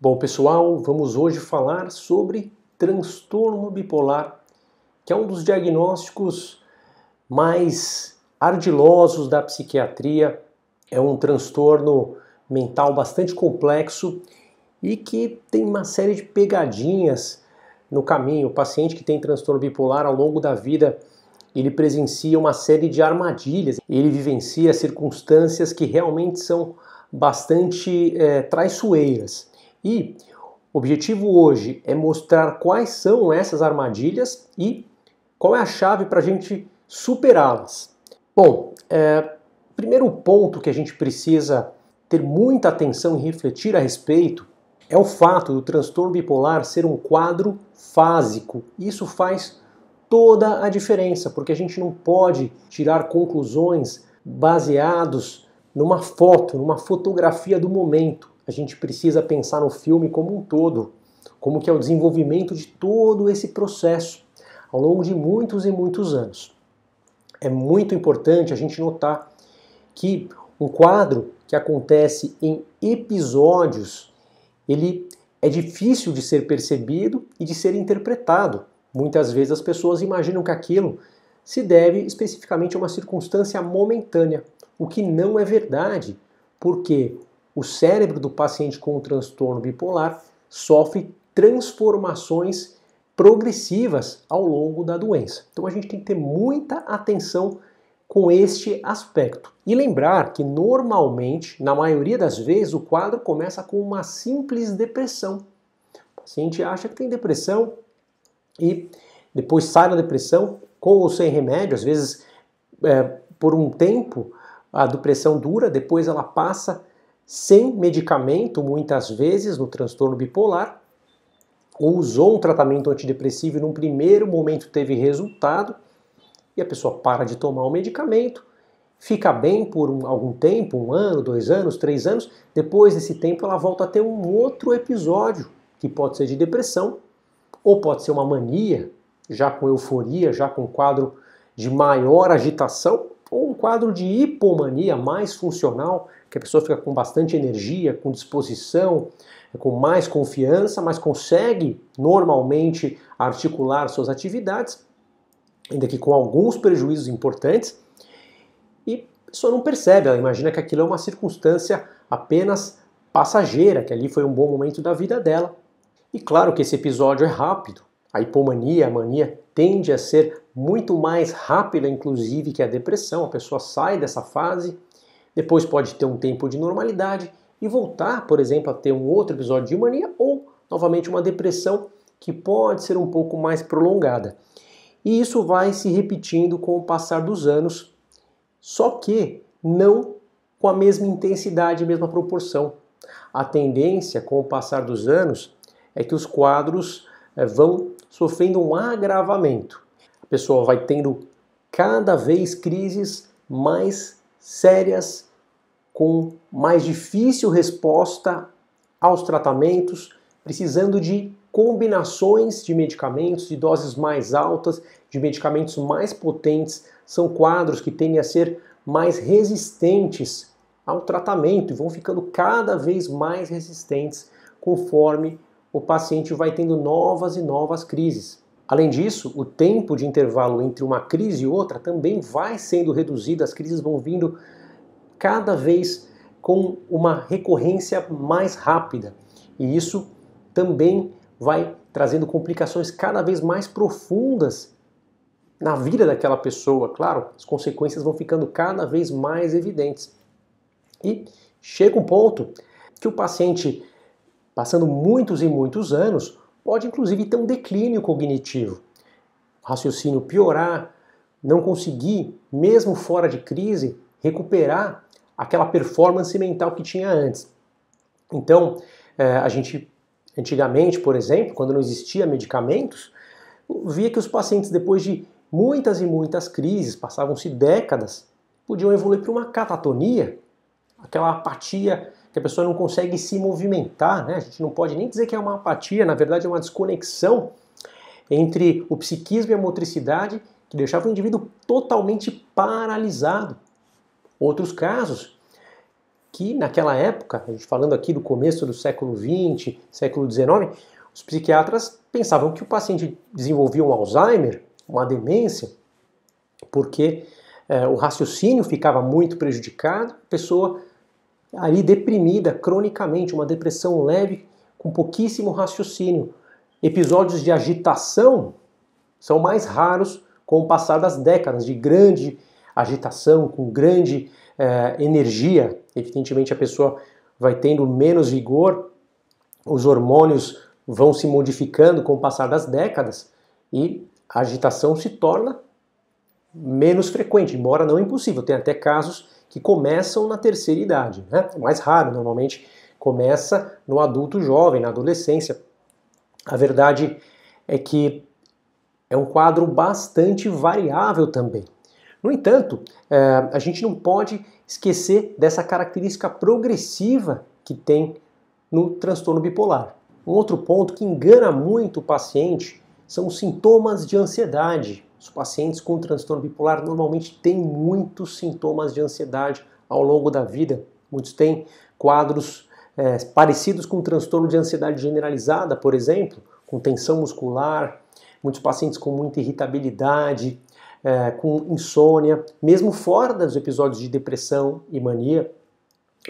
Bom, pessoal, vamos hoje falar sobre transtorno bipolar, que é um dos diagnósticos mais ardilosos da psiquiatria. É um transtorno mental bastante complexo e que tem uma série de pegadinhas no caminho. O paciente que tem transtorno bipolar ao longo da vida, ele presencia uma série de armadilhas, ele vivencia circunstâncias que realmente são bastante é, traiçoeiras. E o objetivo hoje é mostrar quais são essas armadilhas e qual é a chave para a gente superá-las. Bom, é, primeiro ponto que a gente precisa ter muita atenção e refletir a respeito é o fato do transtorno bipolar ser um quadro fásico. Isso faz toda a diferença, porque a gente não pode tirar conclusões baseados numa foto, numa fotografia do momento. A gente precisa pensar no filme como um todo, como que é o desenvolvimento de todo esse processo ao longo de muitos e muitos anos. É muito importante a gente notar que um quadro que acontece em episódios, ele é difícil de ser percebido e de ser interpretado. Muitas vezes as pessoas imaginam que aquilo se deve especificamente a uma circunstância momentânea, o que não é verdade, porque o cérebro do paciente com o transtorno bipolar sofre transformações progressivas ao longo da doença. Então a gente tem que ter muita atenção com este aspecto. E lembrar que normalmente, na maioria das vezes, o quadro começa com uma simples depressão. O paciente acha que tem depressão e depois sai da depressão com ou sem remédio, às vezes é, por um tempo a depressão dura, depois ela passa sem medicamento, muitas vezes, no transtorno bipolar, usou um tratamento antidepressivo e num primeiro momento teve resultado, e a pessoa para de tomar o medicamento, fica bem por um, algum tempo, um ano, dois anos, três anos, depois desse tempo ela volta a ter um outro episódio, que pode ser de depressão, ou pode ser uma mania, já com euforia, já com quadro de maior agitação, quadro de hipomania mais funcional, que a pessoa fica com bastante energia, com disposição, com mais confiança, mas consegue normalmente articular suas atividades, ainda que com alguns prejuízos importantes, e a pessoa não percebe, ela imagina que aquilo é uma circunstância apenas passageira, que ali foi um bom momento da vida dela. E claro que esse episódio é rápido, a hipomania, a mania tende a ser muito mais rápida, inclusive, que a depressão. A pessoa sai dessa fase, depois pode ter um tempo de normalidade e voltar, por exemplo, a ter um outro episódio de mania ou novamente uma depressão que pode ser um pouco mais prolongada. E isso vai se repetindo com o passar dos anos, só que não com a mesma intensidade, mesma proporção. A tendência com o passar dos anos é que os quadros eh, vão sofrendo um agravamento a pessoa vai tendo cada vez crises mais sérias, com mais difícil resposta aos tratamentos, precisando de combinações de medicamentos, de doses mais altas, de medicamentos mais potentes, são quadros que tendem a ser mais resistentes ao tratamento e vão ficando cada vez mais resistentes conforme o paciente vai tendo novas e novas crises. Além disso, o tempo de intervalo entre uma crise e outra também vai sendo reduzido, as crises vão vindo cada vez com uma recorrência mais rápida. E isso também vai trazendo complicações cada vez mais profundas na vida daquela pessoa. Claro, as consequências vão ficando cada vez mais evidentes. E chega um ponto que o paciente, passando muitos e muitos anos, pode inclusive ter um declínio cognitivo, raciocínio piorar, não conseguir, mesmo fora de crise, recuperar aquela performance mental que tinha antes. Então, é, a gente, antigamente, por exemplo, quando não existia medicamentos, via que os pacientes, depois de muitas e muitas crises, passavam-se décadas, podiam evoluir para uma catatonia, aquela apatia que a pessoa não consegue se movimentar, né? A gente não pode nem dizer que é uma apatia, na verdade é uma desconexão entre o psiquismo e a motricidade que deixava o indivíduo totalmente paralisado. Outros casos que naquela época, a gente falando aqui do começo do século XX, século XIX, os psiquiatras pensavam que o paciente desenvolvia um Alzheimer, uma demência, porque é, o raciocínio ficava muito prejudicado, a pessoa ali deprimida cronicamente, uma depressão leve, com pouquíssimo raciocínio. Episódios de agitação são mais raros com o passar das décadas, de grande agitação, com grande eh, energia. Evidentemente, a pessoa vai tendo menos vigor, os hormônios vão se modificando com o passar das décadas e a agitação se torna menos frequente, embora não impossível. Tem até casos que começam na terceira idade. Né? É mais raro, normalmente começa no adulto jovem, na adolescência. A verdade é que é um quadro bastante variável também. No entanto, é, a gente não pode esquecer dessa característica progressiva que tem no transtorno bipolar. Um outro ponto que engana muito o paciente são os sintomas de ansiedade. Os pacientes com transtorno bipolar normalmente têm muitos sintomas de ansiedade ao longo da vida. Muitos têm quadros é, parecidos com transtorno de ansiedade generalizada, por exemplo, com tensão muscular, muitos pacientes com muita irritabilidade, é, com insônia, mesmo fora dos episódios de depressão e mania,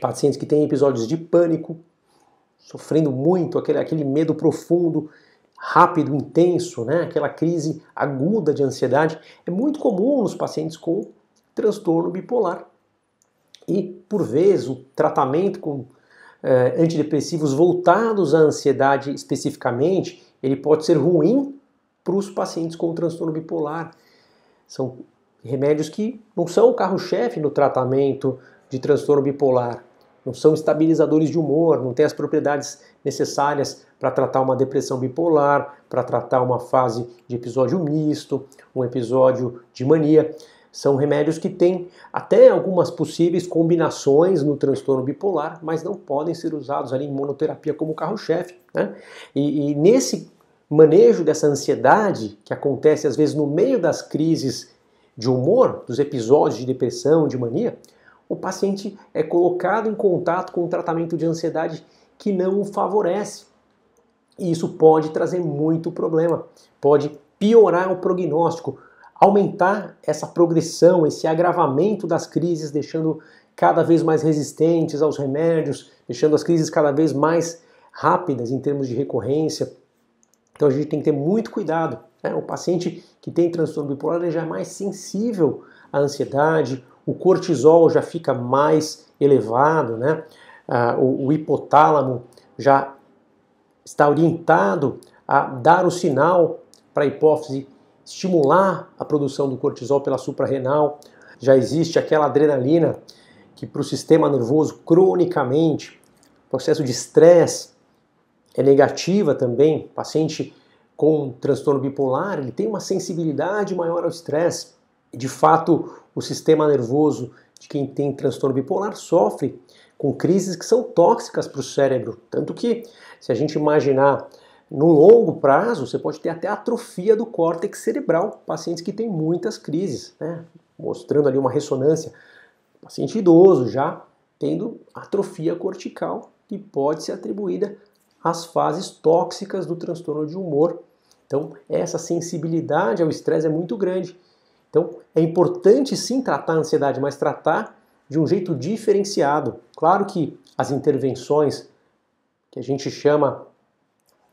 pacientes que têm episódios de pânico, sofrendo muito, aquele, aquele medo profundo rápido, intenso, né? aquela crise aguda de ansiedade, é muito comum nos pacientes com transtorno bipolar. E, por vezes, o tratamento com eh, antidepressivos voltados à ansiedade especificamente, ele pode ser ruim para os pacientes com transtorno bipolar. São remédios que não são o carro-chefe no tratamento de transtorno bipolar, não são estabilizadores de humor, não têm as propriedades necessárias para tratar uma depressão bipolar, para tratar uma fase de episódio misto, um episódio de mania. São remédios que têm até algumas possíveis combinações no transtorno bipolar, mas não podem ser usados ali em monoterapia como carro-chefe. Né? E, e nesse manejo dessa ansiedade que acontece às vezes no meio das crises de humor, dos episódios de depressão, de mania, o paciente é colocado em contato com um tratamento de ansiedade que não o favorece. E isso pode trazer muito problema, pode piorar o prognóstico, aumentar essa progressão, esse agravamento das crises, deixando cada vez mais resistentes aos remédios, deixando as crises cada vez mais rápidas em termos de recorrência. Então a gente tem que ter muito cuidado. Né? O paciente que tem transtorno bipolar já é mais sensível à ansiedade, o cortisol já fica mais elevado, né? Ah, o, o hipotálamo já está orientado a dar o sinal para a hipófise estimular a produção do cortisol pela suprarrenal. Já existe aquela adrenalina que para o sistema nervoso cronicamente, processo de estresse é negativa também. Paciente com transtorno bipolar, ele tem uma sensibilidade maior ao estresse. De fato, o sistema nervoso de quem tem transtorno bipolar sofre com crises que são tóxicas para o cérebro, tanto que se a gente imaginar no longo prazo, você pode ter até atrofia do córtex cerebral, pacientes que têm muitas crises, né? mostrando ali uma ressonância. Paciente idoso já tendo atrofia cortical, que pode ser atribuída às fases tóxicas do transtorno de humor. Então, essa sensibilidade ao estresse é muito grande. Então, é importante sim tratar a ansiedade, mas tratar de um jeito diferenciado. Claro que as intervenções que a gente chama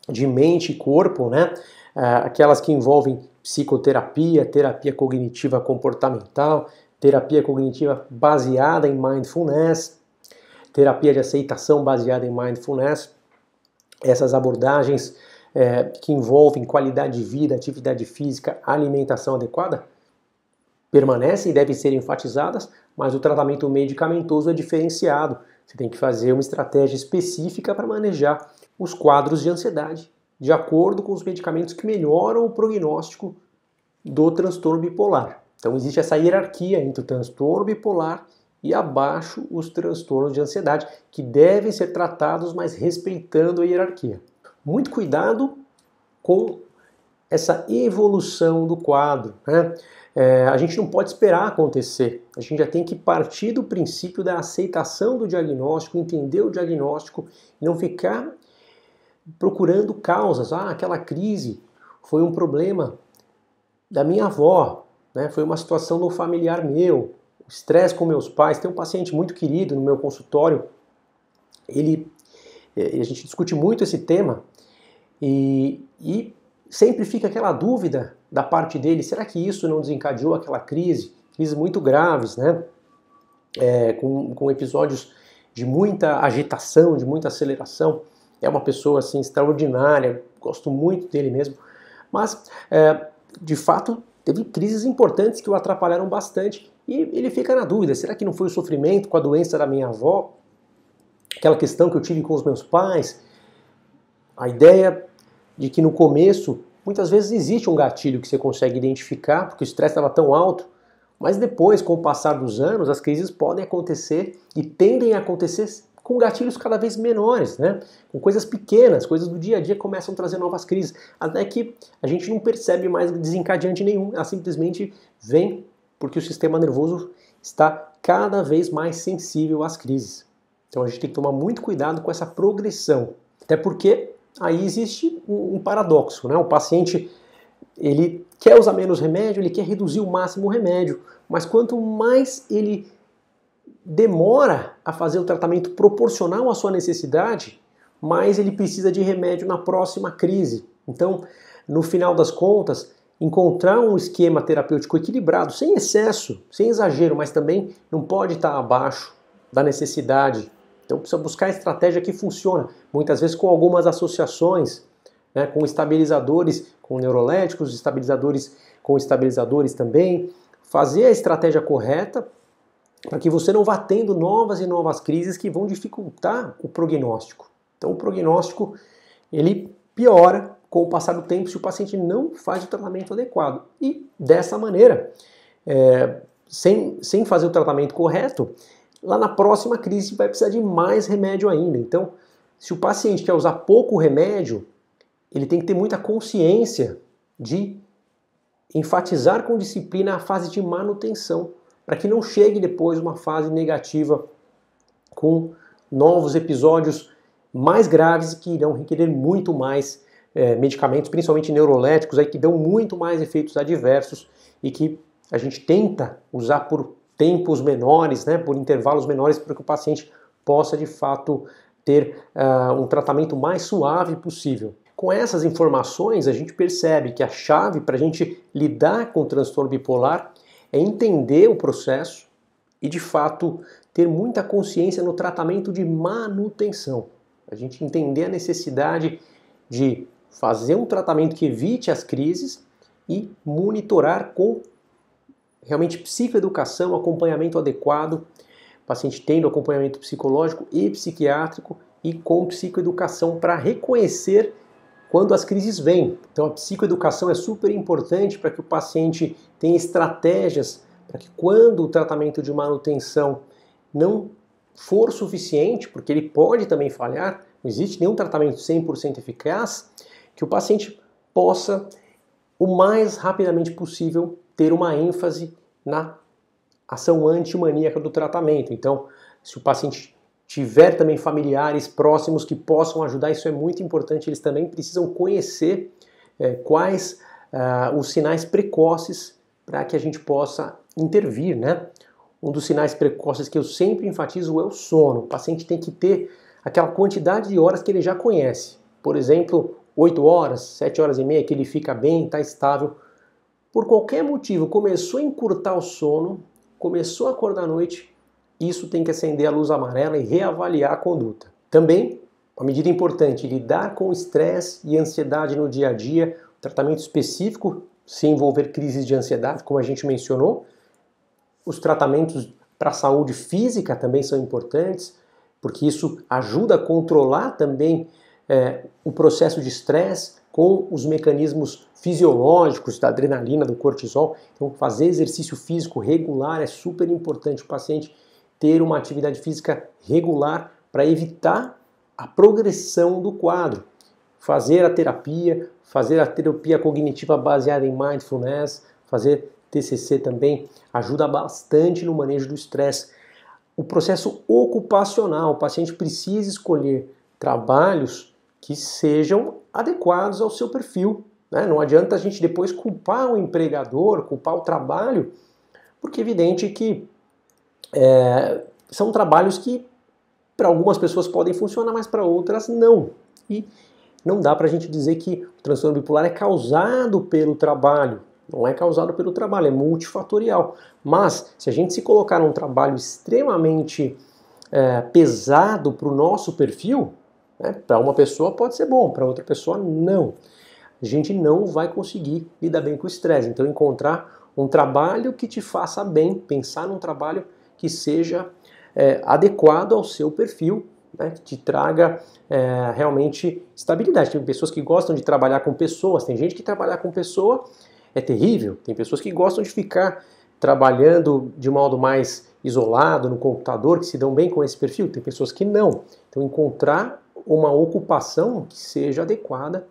de mente e corpo, né? É, aquelas que envolvem psicoterapia, terapia cognitiva comportamental, terapia cognitiva baseada em mindfulness, terapia de aceitação baseada em mindfulness, essas abordagens é, que envolvem qualidade de vida, atividade física, alimentação adequada, permanecem e devem ser enfatizadas, mas o tratamento medicamentoso é diferenciado você tem que fazer uma estratégia específica para manejar os quadros de ansiedade, de acordo com os medicamentos que melhoram o prognóstico do transtorno bipolar. Então existe essa hierarquia entre o transtorno bipolar e abaixo os transtornos de ansiedade, que devem ser tratados, mas respeitando a hierarquia. Muito cuidado com essa evolução do quadro. Né? É, a gente não pode esperar acontecer, a gente já tem que partir do princípio da aceitação do diagnóstico, entender o diagnóstico não ficar procurando causas. Ah, aquela crise foi um problema da minha avó, né? foi uma situação no familiar meu, estresse com meus pais. Tem um paciente muito querido no meu consultório, ele, é, a gente discute muito esse tema e, e sempre fica aquela dúvida da parte dele: será que isso não desencadeou aquela crise? Crises muito graves, né? É, com, com episódios de muita agitação, de muita aceleração. É uma pessoa assim extraordinária, gosto muito dele mesmo. Mas, é, de fato, teve crises importantes que o atrapalharam bastante. E ele fica na dúvida: será que não foi o sofrimento com a doença da minha avó? Aquela questão que eu tive com os meus pais? A ideia de que no começo muitas vezes existe um gatilho que você consegue identificar, porque o estresse estava tão alto, mas depois, com o passar dos anos, as crises podem acontecer e tendem a acontecer com gatilhos cada vez menores, né? com coisas pequenas, coisas do dia a dia começam a trazer novas crises, até que a gente não percebe mais desencadeante nenhum, ela simplesmente vem porque o sistema nervoso está cada vez mais sensível às crises. Então a gente tem que tomar muito cuidado com essa progressão, até porque aí existe um paradoxo, né? O paciente ele quer usar menos remédio, ele quer reduzir o máximo o remédio, mas quanto mais ele demora a fazer o tratamento proporcional à sua necessidade, mais ele precisa de remédio na próxima crise. Então, no final das contas, encontrar um esquema terapêutico equilibrado, sem excesso, sem exagero, mas também não pode estar abaixo da necessidade então precisa buscar a estratégia que funciona, muitas vezes com algumas associações, né, com estabilizadores, com neuroléticos, estabilizadores com estabilizadores também. Fazer a estratégia correta para que você não vá tendo novas e novas crises que vão dificultar o prognóstico. Então o prognóstico ele piora com o passar do tempo se o paciente não faz o tratamento adequado. E dessa maneira, é, sem, sem fazer o tratamento correto, lá na próxima crise vai precisar de mais remédio ainda. Então, se o paciente quer usar pouco remédio, ele tem que ter muita consciência de enfatizar com disciplina a fase de manutenção, para que não chegue depois uma fase negativa com novos episódios mais graves que irão requerer muito mais é, medicamentos, principalmente neuroléticos, aí que dão muito mais efeitos adversos e que a gente tenta usar por tempos menores, né, por intervalos menores, para que o paciente possa de fato ter uh, um tratamento mais suave possível. Com essas informações, a gente percebe que a chave para a gente lidar com o transtorno bipolar é entender o processo e, de fato, ter muita consciência no tratamento de manutenção. A gente entender a necessidade de fazer um tratamento que evite as crises e monitorar com realmente psicoeducação, acompanhamento adequado, paciente tendo acompanhamento psicológico e psiquiátrico e com psicoeducação para reconhecer quando as crises vêm. Então a psicoeducação é super importante para que o paciente tenha estratégias para que quando o tratamento de manutenção não for suficiente, porque ele pode também falhar, não existe nenhum tratamento 100% eficaz, que o paciente possa o mais rapidamente possível ter uma ênfase na ação antimaníaca do tratamento. Então, se o paciente tiver também familiares próximos que possam ajudar, isso é muito importante. Eles também precisam conhecer é, quais ah, os sinais precoces para que a gente possa intervir, né? Um dos sinais precoces que eu sempre enfatizo é o sono. O paciente tem que ter aquela quantidade de horas que ele já conhece. Por exemplo, 8 horas, 7 horas e meia, que ele fica bem, está estável por qualquer motivo, começou a encurtar o sono, começou a acordar à noite, isso tem que acender a luz amarela e reavaliar a conduta. Também, uma medida importante, lidar com estresse e ansiedade no dia a dia, tratamento específico se envolver crises de ansiedade, como a gente mencionou. Os tratamentos para a saúde física também são importantes, porque isso ajuda a controlar também é, o processo de estresse, com os mecanismos fisiológicos da adrenalina, do cortisol. Então, fazer exercício físico regular é super importante o paciente ter uma atividade física regular para evitar a progressão do quadro. Fazer a terapia, fazer a terapia cognitiva baseada em mindfulness, fazer TCC também ajuda bastante no manejo do estresse. O processo ocupacional, o paciente precisa escolher trabalhos que sejam adequados ao seu perfil. Né? Não adianta a gente depois culpar o empregador, culpar o trabalho, porque é evidente que é, são trabalhos que para algumas pessoas podem funcionar, mas para outras não. E não dá para a gente dizer que o transtorno bipolar é causado pelo trabalho. Não é causado pelo trabalho, é multifatorial. Mas se a gente se colocar num trabalho extremamente é, pesado para o nosso perfil, né? Para uma pessoa pode ser bom, para outra pessoa não. A gente não vai conseguir lidar bem com o estresse. Então, encontrar um trabalho que te faça bem, pensar num trabalho que seja é, adequado ao seu perfil, né? que te traga é, realmente estabilidade. Tem pessoas que gostam de trabalhar com pessoas, tem gente que trabalhar com pessoa é terrível, tem pessoas que gostam de ficar trabalhando de modo mais isolado no computador, que se dão bem com esse perfil, tem pessoas que não. Então, encontrar uma ocupação que seja adequada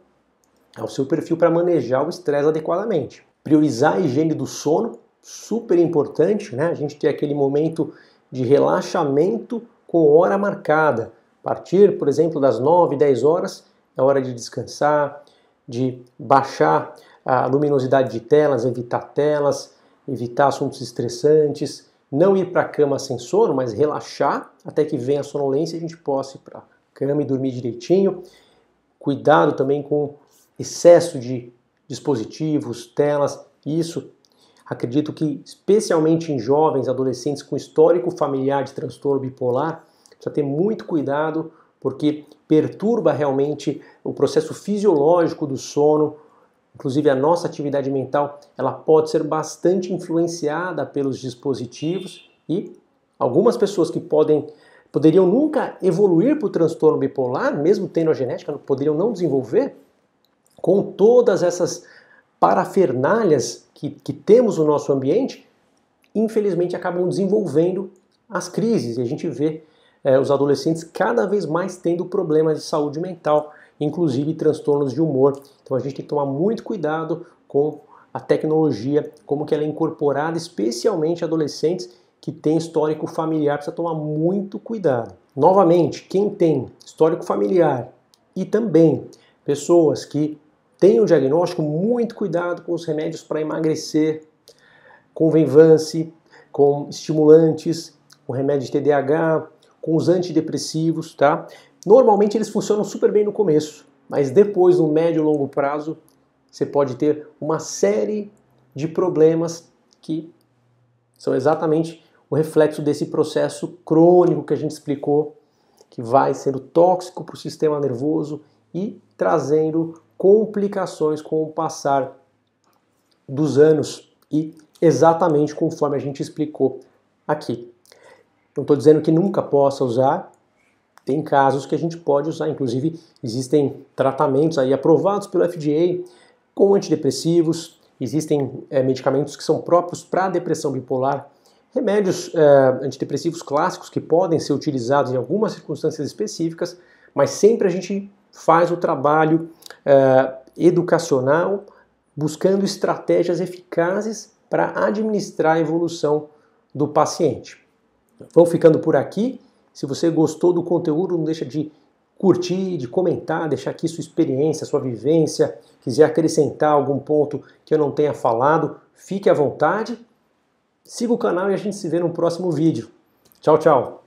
ao seu perfil para manejar o estresse adequadamente. Priorizar a higiene do sono, super importante, né? A gente ter aquele momento de relaxamento com hora marcada. Partir, por exemplo, das 9, 10 horas é hora de descansar, de baixar a luminosidade de telas, evitar telas, evitar assuntos estressantes, não ir para a cama sem sono, mas relaxar até que venha a sonolência e a gente possa ir para cama e dormir direitinho. Cuidado também com excesso de dispositivos, telas, isso acredito que especialmente em jovens, adolescentes com histórico familiar de transtorno bipolar, precisa ter muito cuidado porque perturba realmente o processo fisiológico do sono, inclusive a nossa atividade mental, ela pode ser bastante influenciada pelos dispositivos e algumas pessoas que podem poderiam nunca evoluir para o transtorno bipolar, mesmo tendo a genética, poderiam não desenvolver, com todas essas parafernalhas que, que temos no nosso ambiente, infelizmente acabam desenvolvendo as crises. E a gente vê é, os adolescentes cada vez mais tendo problemas de saúde mental, inclusive transtornos de humor. Então a gente tem que tomar muito cuidado com a tecnologia, como que ela é incorporada, especialmente adolescentes que tem histórico familiar precisa tomar muito cuidado. Novamente, quem tem histórico familiar e também pessoas que têm o diagnóstico, muito cuidado com os remédios para emagrecer, com venvance, com estimulantes, com remédio de TDAH, com os antidepressivos, tá? Normalmente eles funcionam super bem no começo, mas depois, no médio e longo prazo, você pode ter uma série de problemas que são exatamente o reflexo desse processo crônico que a gente explicou, que vai sendo tóxico para o sistema nervoso e trazendo complicações com o passar dos anos e exatamente conforme a gente explicou aqui. Não estou dizendo que nunca possa usar, tem casos que a gente pode usar, inclusive existem tratamentos aí aprovados pelo FDA com antidepressivos, existem é, medicamentos que são próprios para a depressão bipolar, Remédios é, antidepressivos clássicos que podem ser utilizados em algumas circunstâncias específicas, mas sempre a gente faz o trabalho é, educacional buscando estratégias eficazes para administrar a evolução do paciente. Vou ficando por aqui. Se você gostou do conteúdo, não deixa de curtir, de comentar, deixar aqui sua experiência, sua vivência, quiser acrescentar algum ponto que eu não tenha falado, fique à vontade. Siga o canal e a gente se vê no próximo vídeo. Tchau, tchau!